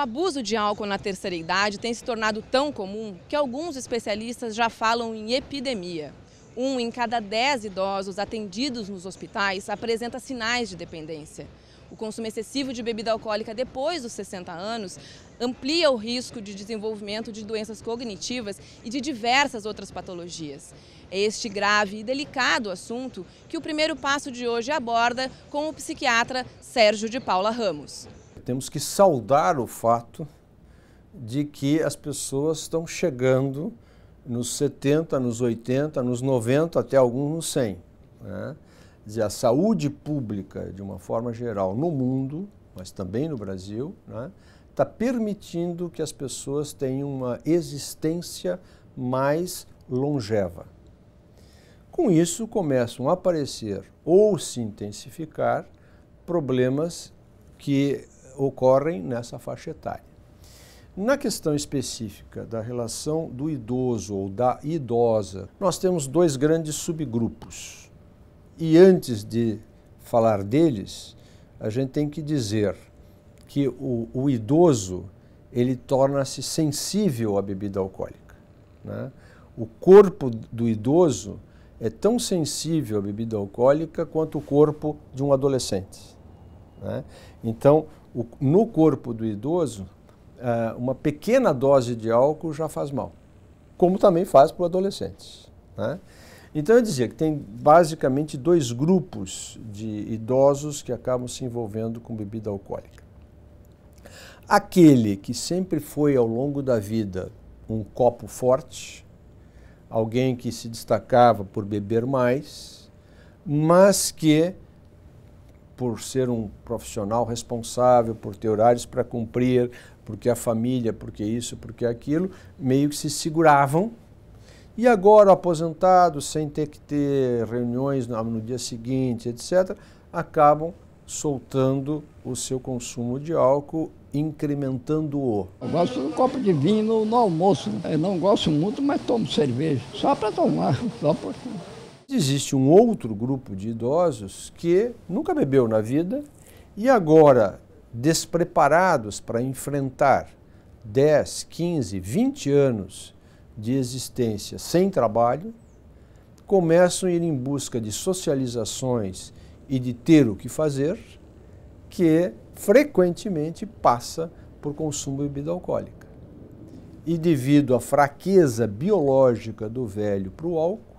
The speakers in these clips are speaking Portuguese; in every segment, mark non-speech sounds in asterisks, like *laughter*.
abuso de álcool na terceira idade tem se tornado tão comum que alguns especialistas já falam em epidemia. Um em cada dez idosos atendidos nos hospitais apresenta sinais de dependência. O consumo excessivo de bebida alcoólica depois dos 60 anos amplia o risco de desenvolvimento de doenças cognitivas e de diversas outras patologias. É este grave e delicado assunto que o primeiro passo de hoje aborda com o psiquiatra Sérgio de Paula Ramos temos que saudar o fato de que as pessoas estão chegando nos 70, nos 80, nos 90, até alguns nos 100. Né? dizer, a saúde pública, de uma forma geral, no mundo, mas também no Brasil, está né? Tá permitindo que as pessoas tenham uma existência mais longeva. Com isso, começam a aparecer ou se intensificar problemas que ocorrem nessa faixa etária. Na questão específica da relação do idoso ou da idosa, nós temos dois grandes subgrupos. E antes de falar deles, a gente tem que dizer que o, o idoso ele torna-se sensível à bebida alcoólica. Né? O corpo do idoso é tão sensível à bebida alcoólica quanto o corpo de um adolescente. Né? Então, o, no corpo do idoso, uh, uma pequena dose de álcool já faz mal, como também faz para os adolescentes Né? Então eu dizia que tem basicamente dois grupos de idosos que acabam se envolvendo com bebida alcoólica. Aquele que sempre foi ao longo da vida um copo forte, alguém que se destacava por beber mais, mas que por ser um profissional responsável, por ter horários para cumprir, porque a família, porque isso, porque aquilo, meio que se seguravam. E agora, aposentados, sem ter que ter reuniões no dia seguinte, etc., acabam soltando o seu consumo de álcool, incrementando-o. Eu gosto de um copo de vinho no, no almoço. Né? Eu não gosto muito, mas tomo cerveja. Só para tomar, *laughs* só para Existe um outro grupo de idosos que nunca bebeu na vida e agora, despreparados para enfrentar 10, 15, 20 anos de existência sem trabalho, começam a ir em busca de socializações e de ter o que fazer, que frequentemente passa por consumo de bebida alcoólica. E devido à fraqueza biológica do velho para o álcool,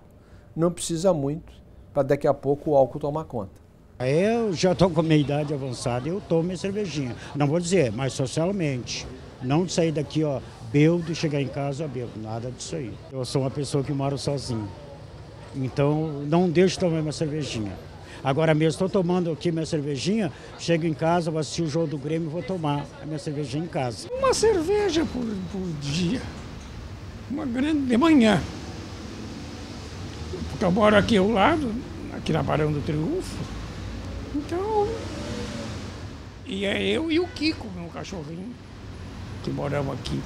não precisa muito para daqui a pouco o álcool tomar conta. Eu já estou com minha idade avançada, e eu tomo minha cervejinha. Não vou dizer, mas socialmente. Não sair daqui, ó, bebo e chegar em casa, bebo Nada disso aí. Eu sou uma pessoa que mora sozinho. Então, não deixo tomar minha cervejinha. Agora mesmo, estou tomando aqui minha cervejinha, chego em casa, vou assistir o jogo do Grêmio e vou tomar a minha cervejinha em casa. Uma cerveja por, por dia. Uma grande de manhã que eu moro aqui ao lado, aqui na Barão do Triunfo. Então, e é eu e o Kiko, meu cachorrinho, que moramos aqui.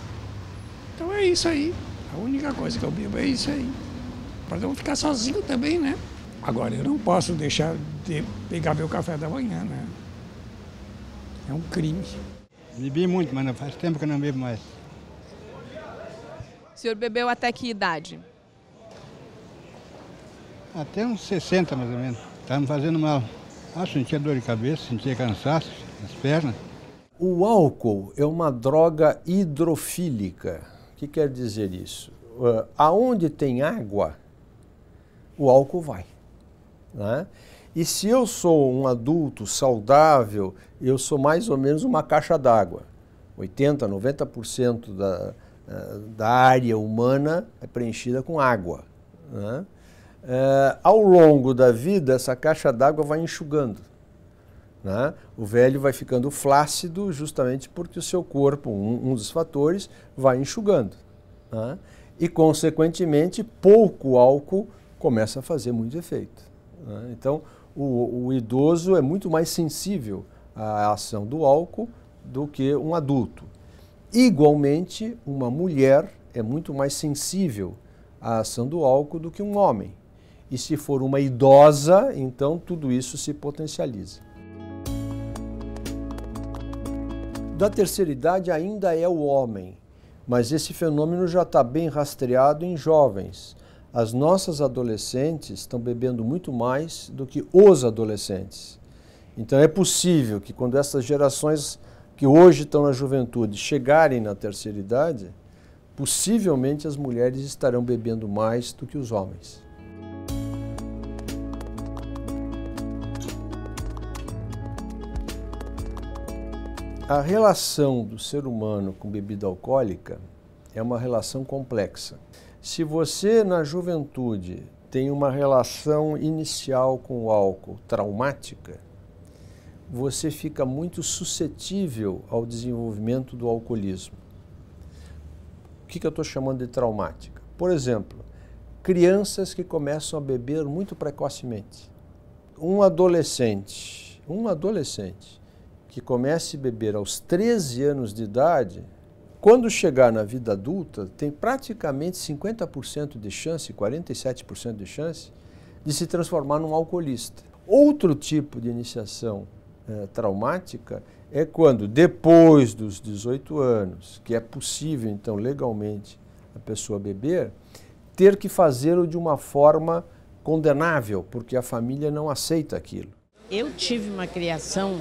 Então é isso aí. A única coisa que eu bebo é isso aí. eu não ficar sozinho também, né? Agora, eu não posso deixar de pegar meu café da manhã, né? É um crime. Bebi muito, mas faz tempo que eu não bebo mais. O senhor bebeu até que idade? Até uns 60 mais ou menos. Estava tá me fazendo mal. Ah, sentia dor de cabeça, sentia cansaço nas pernas. O álcool é uma droga hidrofílica. O que quer dizer isso? Uh, aonde tem água, o álcool vai. Né? E se eu sou um adulto saudável, eu sou mais ou menos uma caixa d'água. 80, 90% da, ah, da área humana é preenchida com água. Né? é, ao longo da vida, essa caixa d'água vai enxugando. Né? O velho vai ficando flácido justamente porque o seu corpo, um, um dos fatores, vai enxugando. Né? E, consequentemente, pouco álcool começa a fazer muito efeito. Né? Então, o, o, idoso é muito mais sensível à ação do álcool do que um adulto. Igualmente, uma mulher é muito mais sensível à ação do álcool do que um homem e se for uma idosa, então tudo isso se potencializa. Da terceira idade ainda é o homem, mas esse fenômeno já está bem rastreado em jovens. As nossas adolescentes estão bebendo muito mais do que os adolescentes. Então é possível que quando essas gerações que hoje estão na juventude chegarem na terceira idade, possivelmente as mulheres estarão bebendo mais do que os homens. a relação do ser humano com bebida alcoólica é uma relação complexa. Se você, na juventude, tem uma relação inicial com o álcool traumática, você fica muito suscetível ao desenvolvimento do alcoolismo. O que, eu estou chamando de traumática? Por exemplo, crianças que começam a beber muito precocemente. Um adolescente, um adolescente que comece a beber aos 13 anos de idade, quando chegar na vida adulta, tem praticamente 50% de chance, 47% de chance, de se transformar num alcoolista. Outro tipo de iniciação é, traumática é quando, depois dos 18 anos, que é possível, então, legalmente, a pessoa beber, ter que fazê-lo de uma forma condenável, porque a família não aceita aquilo. Eu tive uma criação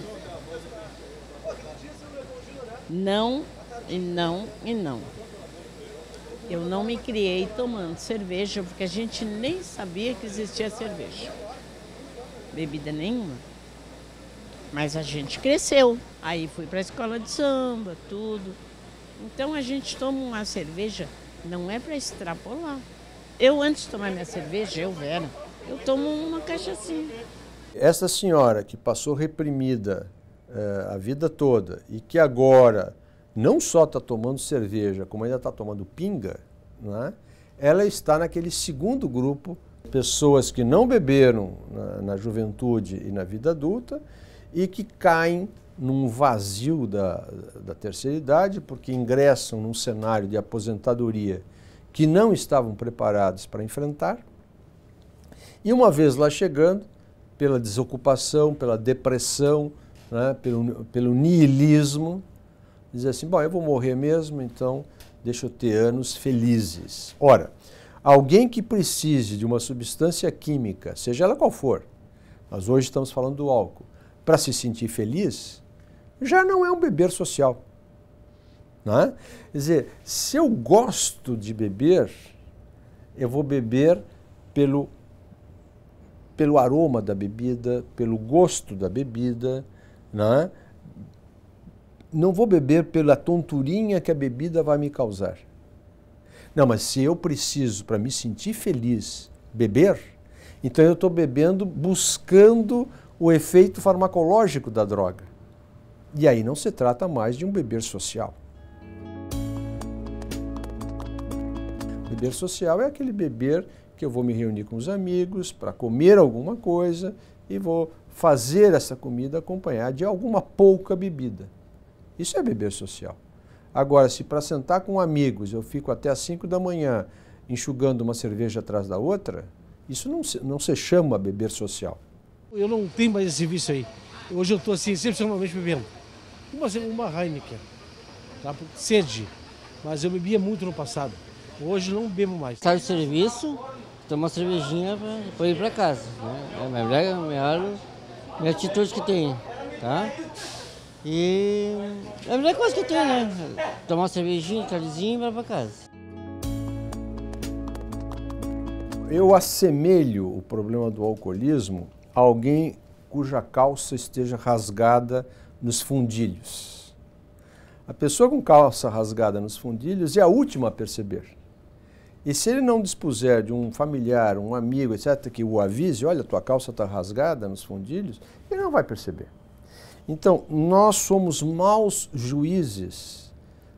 não, e não, e não. Eu não me criei tomando cerveja, porque a gente nem sabia que existia cerveja. Bebida nenhuma. Mas a gente cresceu. Aí fui para a escola de samba, tudo. Então a gente toma uma cerveja, não é para extrapolar. Eu, antes de tomar minha cerveja, eu, Vera, eu tomo uma caixa assim. Essa senhora que passou reprimida uh, a vida toda e que agora não só está tomando cerveja, como ainda está tomando pinga, né, ela está naquele segundo grupo, pessoas que não beberam na, na juventude e na vida adulta e que caem num vazio da, da terceira idade, porque ingressam num cenário de aposentadoria que não estavam preparados para enfrentar. E uma vez lá chegando, pela desocupação, pela depressão, né, pelo, pelo niilismo, dizer assim, bom, eu vou morrer mesmo, então deixa eu ter anos felizes. Ora, alguém que precise de uma substância química, seja ela qual for, nós hoje estamos falando do álcool, para se sentir feliz, já não é um beber social. Né? Quer dizer, se eu gosto de beber, eu vou beber pelo, pelo aroma da bebida, pelo gosto da bebida, né? Não vou beber pela tonturinha que a bebida vai me causar. Não, mas se eu preciso, para me sentir feliz, beber, então eu estou bebendo buscando o efeito farmacológico da droga. E aí não se trata mais de um beber social. Beber social é aquele beber que eu vou me reunir com os amigos para comer alguma coisa e vou fazer essa comida acompanhar de alguma pouca bebida. Isso é beber social. Agora, se para sentar com amigos eu fico até as 5 da manhã enxugando uma cerveja atrás da outra, isso não se, não se chama beber social. Eu não tenho mais esse serviço aí. Hoje eu estou assim, excepcionalmente bebendo. Uma, uma Heineken, tá? sede. Mas eu bebia muito no passado. Hoje não bebo mais. Sai do serviço, tomo uma cervejinha para ir para casa. Né? É melhor, é melhor minha atitude que tem, tá? E é a melhor coisa que tem, né? Tomar uma cervejinha, carizinho e vai pra casa. Eu assemelho o problema do alcoolismo a alguém cuja calça esteja rasgada nos fundilhos. A pessoa com calça rasgada nos fundilhos é a última a perceber. E se ele não dispuser de um familiar, um amigo, etc., que o avise, olha, tua calça está rasgada nos fundilhos, ele não vai perceber. Então, nós somos maus juízes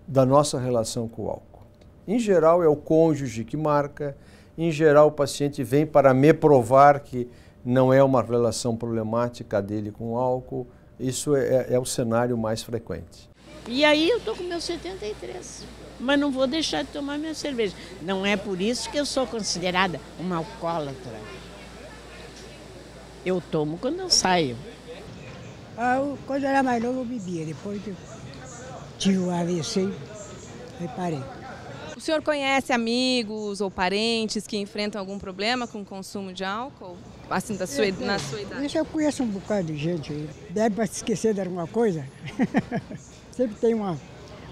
da nossa relação com o álcool. Em geral, é o cônjuge que marca, em geral, o paciente vem para me provar que não é uma relação problemática dele com o álcool. Isso é, é, é o cenário mais frequente. E aí eu estou com meus 73, mas não vou deixar de tomar minha cerveja. Não é por isso que eu sou considerada uma alcoólatra. Eu tomo quando eu saio. Ah, quando eu era mais novo eu bebia, depois que eu tive o AVC, aí parei. O senhor conhece amigos ou parentes que enfrentam algum problema com o consumo de álcool? Assim, da sua, na sua idade? Isso eu conheço um bocado de gente aí. Deve para se esquecer de alguma coisa. *laughs* sempre tem uma,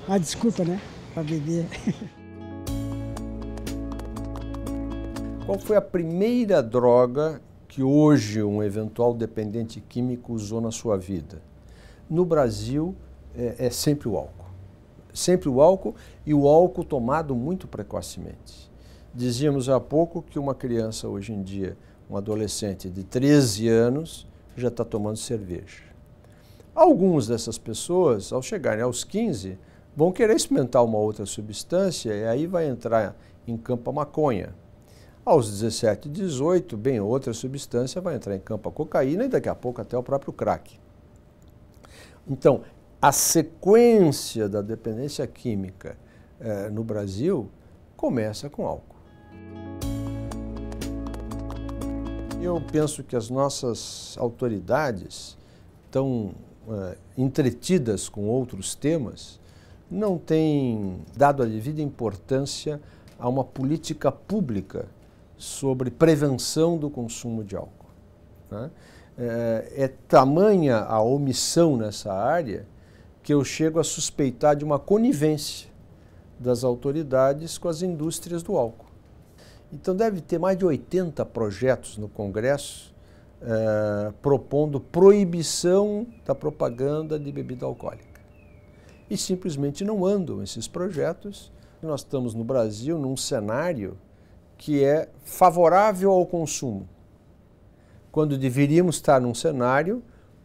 uma desculpa, né? Para beber. *laughs* Qual foi a primeira droga que hoje um eventual dependente químico usou na sua vida? No Brasil, é, é sempre o álcool. Sempre o álcool e o álcool tomado muito precocemente. Dizíamos há pouco que uma criança hoje em dia, um adolescente de 13 anos, já está tomando cerveja. Alguns dessas pessoas, ao chegarem aos 15, vão querer experimentar uma outra substância e aí vai entrar em campo a maconha. Aos 17, 18, bem, outra substância vai entrar em campo a cocaína e daqui a pouco até o próprio crack. Então, a sequência da dependência química eh, no Brasil começa com álcool. Eu penso que as nossas autoridades estão uh, entretidas com outros temas, não têm dado a devida importância a uma política pública sobre prevenção do consumo de álcool. Né? É, é tamanha a omissão nessa área que eu chego a suspeitar de uma conivência das autoridades com as indústrias do álcool. Então deve ter mais de 80 projetos no Congresso eh, propondo proibição da propaganda de bebida alcoólica. E simplesmente não andam esses projetos. Nós estamos no Brasil num cenário que é favorável ao consumo, quando deveríamos estar num cenário,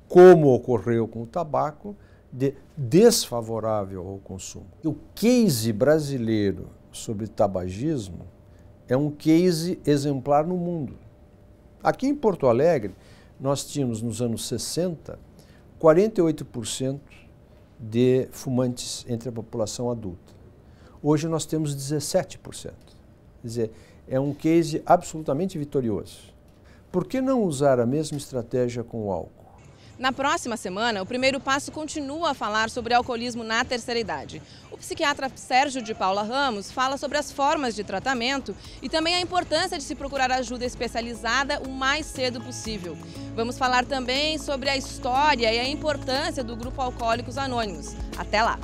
como ocorreu com o tabaco, de desfavorável ao consumo. O case brasileiro sobre tabagismo é um case exemplar no mundo. Aqui em Porto Alegre, nós tínhamos nos anos 60 48% de fumantes entre a população adulta. Hoje nós temos 17%. Quer dizer, é um case absolutamente vitorioso. Por que não usar a mesma estratégia com o álcool? Na próxima semana, o primeiro passo continua a falar sobre alcoolismo na terceira idade. O psiquiatra Sérgio de Paula Ramos fala sobre as formas de tratamento e também a importância de se procurar ajuda especializada o mais cedo possível. Vamos falar também sobre a história e a importância do Grupo Alcoólicos Anônimos. Até lá!